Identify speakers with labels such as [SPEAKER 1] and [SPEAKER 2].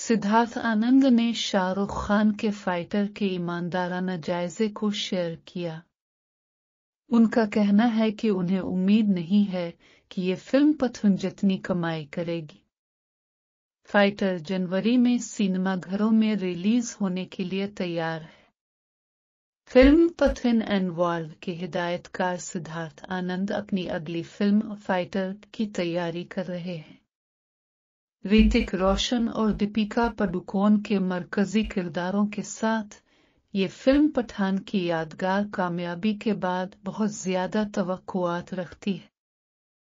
[SPEAKER 1] सिद्धार्थ आनंद ने शाहरुख खान के फाइटर के ईमानदाराना जायजे को शेयर किया उनका कहना है कि उन्हें उम्मीद नहीं है कि ये फिल्म पथुन जितनी कमाई करेगी फाइटर जनवरी में सिनेमाघरों में रिलीज होने के लिए तैयार है फिल्म पथिन एंड वर्ल्ड के हिदायतकार सिद्धार्थ आनंद अपनी अगली फिल्म फाइटर की तैयारी कर रहे हैं ऋतिक रोशन और दीपिका पादुकोण के मरकजी किरदारों के साथ ये फिल्म पठान की यादगार कामयाबी के बाद बहुत ज्यादा तवक्कुआत रखती है